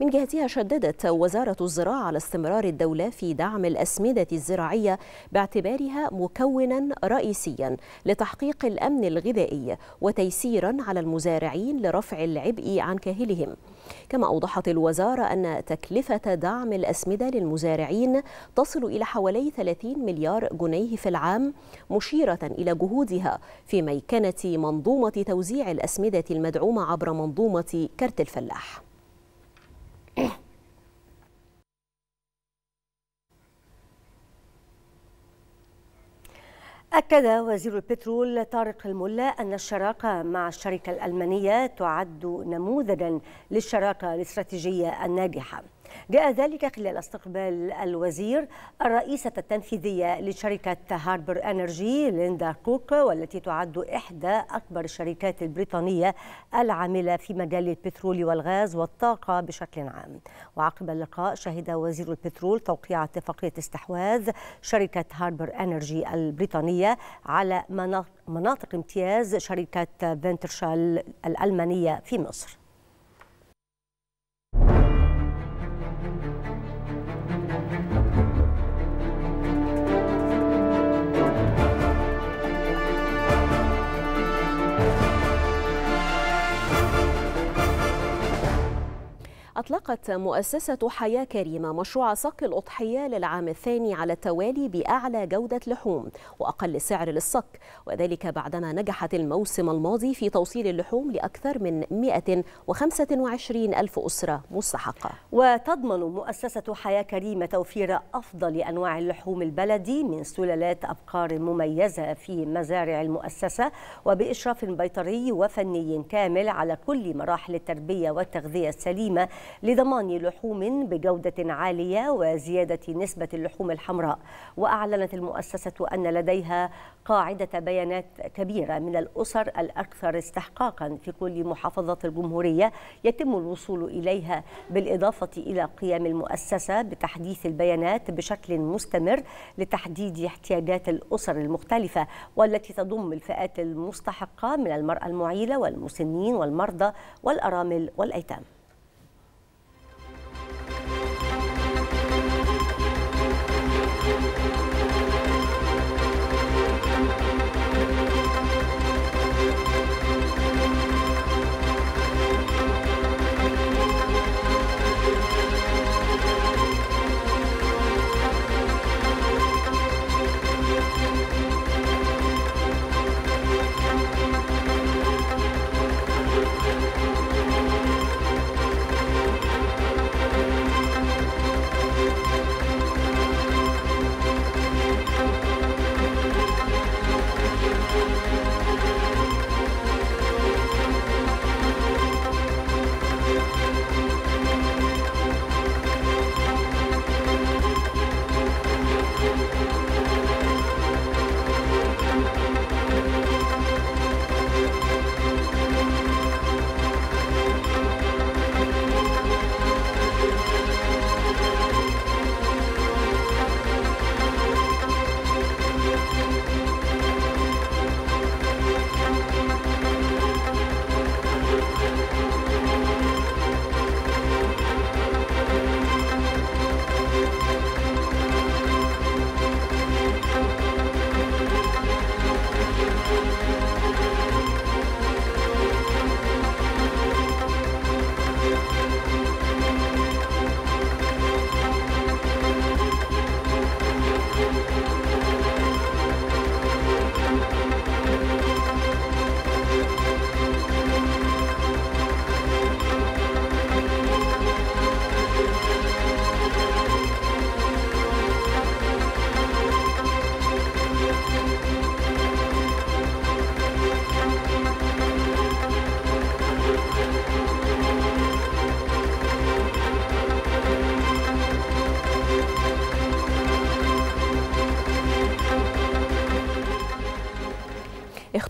من جهتها شددت وزارة الزراعة على استمرار الدولة في دعم الأسمدة الزراعية باعتبارها مكونا رئيسيا لتحقيق الأمن الغذائي وتيسيرا على المزارعين لرفع العبء عن كاهلهم كما أوضحت الوزارة أن تكلفة دعم الأسمدة للمزارعين تصل إلى حوالي 30 مليار جنيه في العام مشيرة إلى جهودها في ميكنة منظومة توزيع الأسمدة المدعومة عبر منظومة كرت الفلاح أكد وزير البترول طارق الملا أن الشراكة مع الشركة الألمانية تعد نموذجا للشراكة الاستراتيجية الناجحة جاء ذلك خلال استقبال الوزير الرئيسة التنفيذية لشركة هاربر أنرجي ليندا كوك والتي تعد إحدى أكبر الشركات البريطانية العاملة في مجال البترول والغاز والطاقة بشكل عام وعقب اللقاء شهد وزير البترول توقيع اتفاقية استحواذ شركة هاربر أنرجي البريطانية على مناطق امتياز شركة فينترشال الألمانية في مصر أطلقت مؤسسة حياة كريمة مشروع صك الأضحية للعام الثاني على التوالي بأعلى جودة لحوم وأقل سعر للصك وذلك بعدما نجحت الموسم الماضي في توصيل اللحوم لأكثر من 125 ألف أسرة مستحقة وتضمن مؤسسة حياة كريمة توفير أفضل أنواع اللحوم البلدي من سلالات أبقار مميزة في مزارع المؤسسة وبإشراف بيطري وفني كامل على كل مراحل التربية والتغذية السليمة لضمان لحوم بجودة عالية وزيادة نسبة اللحوم الحمراء وأعلنت المؤسسة أن لديها قاعدة بيانات كبيرة من الأسر الأكثر استحقاقا في كل محافظة الجمهورية يتم الوصول إليها بالإضافة إلى قيام المؤسسة بتحديث البيانات بشكل مستمر لتحديد احتياجات الأسر المختلفة والتي تضم الفئات المستحقة من المرأة المعيلة والمسنين والمرضى والأرامل والأيتام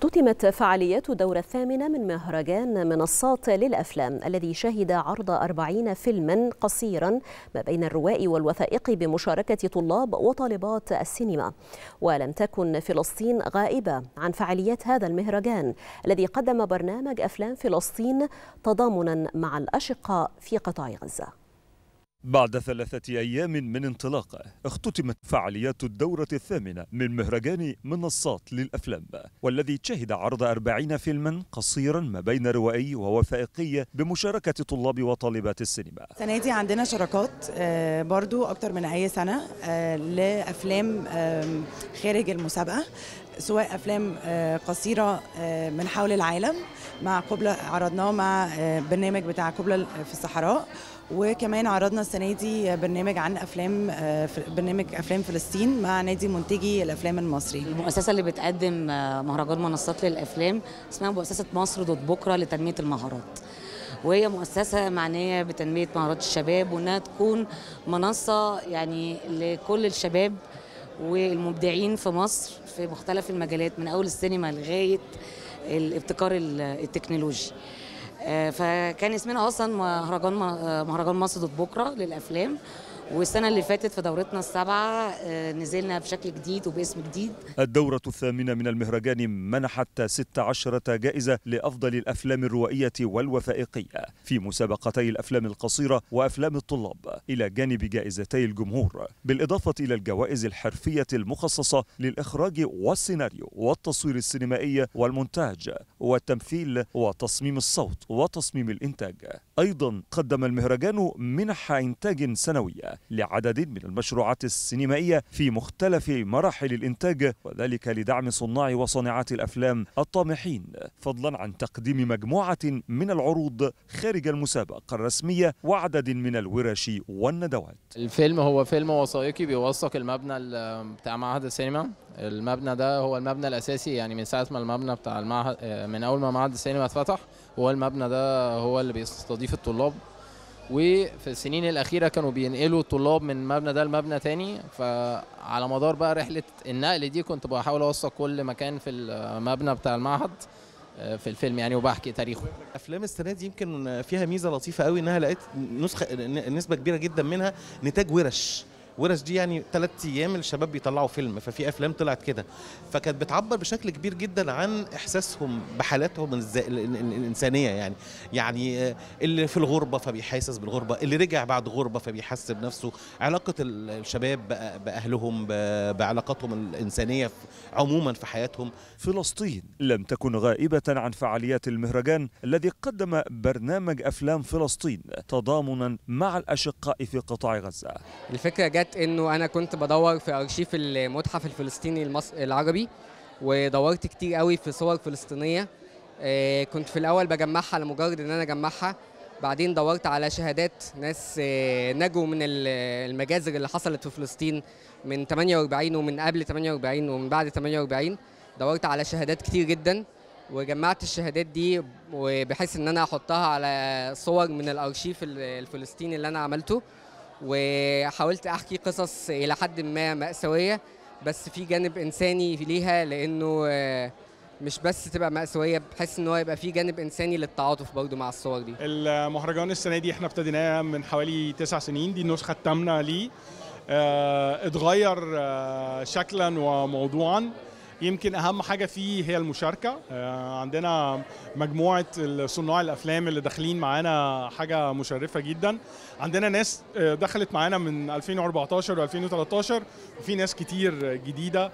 اختتمت فعاليات الدورة الثامنة من مهرجان منصات للأفلام الذي شهد عرض 40 فيلما قصيرا ما بين الروائي والوثائقي بمشاركة طلاب وطالبات السينما ولم تكن فلسطين غائبة عن فعاليات هذا المهرجان الذي قدم برنامج أفلام فلسطين تضامنا مع الأشقاء في قطاع غزة بعد ثلاثة أيام من انطلاقه اختتمت فعاليات الدورة الثامنة من مهرجان منصات للأفلام والذي شهد عرض أربعين فيلما قصيرا ما بين روائي ووثائقي بمشاركة طلاب وطالبات السينما السنة دي عندنا شراكات آه، برضو أكتر من أي سنة آه، لأفلام خارج المسابقة سواء أفلام آه، قصيرة من حول العالم مع قبلة عرضناه مع برنامج بتاع قبلة في الصحراء وكمان عرضنا السنه دي برنامج عن افلام آه، برنامج افلام فلسطين مع نادي منتجي الافلام المصري المؤسسه اللي بتقدم آه، مهرجان منصات للافلام اسمها مؤسسه مصر دوت بكره لتنميه المهارات وهي مؤسسة معنية بتنمية مهارات الشباب وإنها تكون منصة يعني لكل الشباب والمبدعين في مصر في مختلف المجالات من أول السينما لغاية الابتكار التكنولوجي آه، فكان اسمنا اصلا مهرجان آه، مهرجان مصر ضد بكره للافلام والسنة اللي فاتت في دورتنا السابعة آه، نزلنا بشكل جديد وباسم جديد الدورة الثامنة من المهرجان منحت 16 جائزة لأفضل الأفلام الروائية والوثائقية في مسابقتي الأفلام القصيرة وأفلام الطلاب إلى جانب جائزتي الجمهور بالإضافة إلى الجوائز الحرفية المخصصة للإخراج والسيناريو والتصوير السينمائي والمونتاج والتمثيل وتصميم الصوت وتصميم الإنتاج أيضا قدم المهرجان منح إنتاج سنوية لعدد من المشروعات السينمائية في مختلف مراحل الإنتاج وذلك لدعم صناع وصانعات الأفلام الطامحين فضلا عن تقديم مجموعة من العروض خارج المسابقة الرسمية وعدد من الورش والندوات الفيلم هو فيلم وثائقي بيوثق المبنى بتاع معهد السينما المبنى ده هو المبنى الاساسي يعني من ساعه ما المبنى بتاع المعهد آه، من اول ما معهد السينما اتفتح هو المبنى ده هو اللي بيستضيف الطلاب وفي السنين الاخيره كانوا بينقلوا الطلاب من مبنى ده لمبنى تاني فعلى مدار بقى رحله النقل دي كنت بحاول اوثق كل مكان في المبنى بتاع المعهد آه، في الفيلم يعني وبحكي تاريخه افلام السنه دي يمكن فيها ميزه لطيفه قوي انها لقيت نسخه نسبه كبيره جدا منها نتاج ورش ورش دي يعني ثلاث ايام الشباب بيطلعوا فيلم ففي افلام طلعت كده فكانت بتعبر بشكل كبير جدا عن احساسهم بحالاتهم الانسانيه يعني يعني آه، اللي في الغربه فبيحاسس بالغربه اللي رجع بعد غربه فبيحس بنفسه علاقه الشباب باهلهم بعلاقاتهم الانسانيه عموما في حياتهم فلسطين لم تكن غائبه عن فعاليات المهرجان الذي قدم برنامج افلام فلسطين تضامنا مع الاشقاء في قطاع غزه الفكره جت بدات انه انا كنت بدور في ارشيف المتحف الفلسطيني العربي ودورت كتير قوي في صور فلسطينيه آه، كنت في الاول بجمعها لمجرد ان انا اجمعها بعدين دورت على شهادات ناس آه، نجوا من المجازر اللي حصلت في فلسطين من 48 ومن قبل 48 ومن بعد 48 دورت على شهادات كتير جدا وجمعت الشهادات دي بحيث ان انا احطها على صور من الارشيف الفلسطيني اللي انا عملته وحاولت احكي قصص الى حد ما مأساويه بس في جانب انساني ليها لانه آه، مش بس تبقى مأساوية بحس ان هو يبقى في جانب انساني للتعاطف برضه مع الصور دي المهرجان السنة دي احنا ابتديناه من حوالي تسع سنين دي النسخة الثامنة ليه اه اتغير اه شكلا وموضوعا يمكن اهم حاجه فيه هي المشاركه آه، عندنا مجموعه صناع الافلام اللي داخلين معانا حاجه مشرفه جدا عندنا ناس آه، دخلت معانا من 2014 و2013 وفي ناس كتير جديده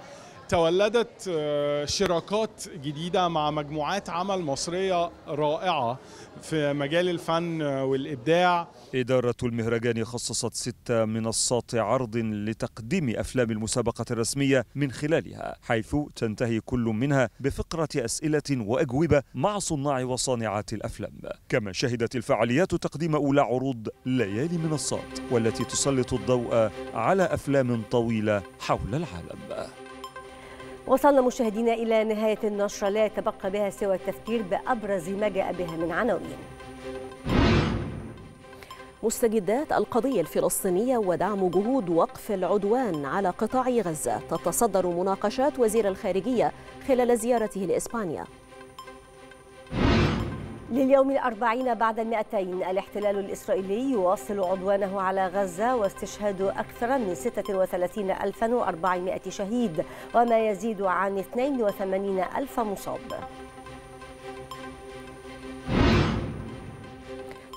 تولدت آه، شراكات جديدة مع مجموعات عمل مصرية رائعة في مجال الفن والإبداع إدارة المهرجان خصصت ست منصات عرض لتقديم أفلام المسابقة الرسمية من خلالها حيث تنتهي كل منها بفقرة أسئلة وأجوبة مع صناع وصانعات الأفلام كما شهدت الفعاليات تقديم أولى عروض ليالي منصات والتي تسلط الضوء على أفلام طويلة حول العالم وصلنا مشاهدينا إلى نهاية النشرة لا يتبقى بها سوى التفكير بأبرز ما جاء بها من عناوين مستجدات القضية الفلسطينية ودعم جهود وقف العدوان على قطاع غزة تتصدر مناقشات وزير الخارجية خلال زيارته لإسبانيا لليوم الأربعين بعد المئتين الاحتلال الإسرائيلي يواصل عدوانه على غزة واستشهاد أكثر من 36400 شهيد وما يزيد عن 82000 مصاب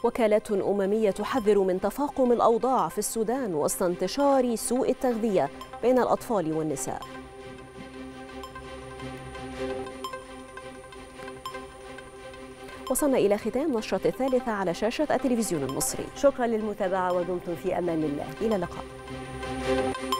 وكالات أممية تحذر من تفاقم الأوضاع في السودان وسط انتشار سوء التغذية بين الأطفال والنساء وصلنا إلى ختام نشرة الثالثة على شاشة التلفزيون المصري شكرا للمتابعة ودمتم في أمان الله إلى اللقاء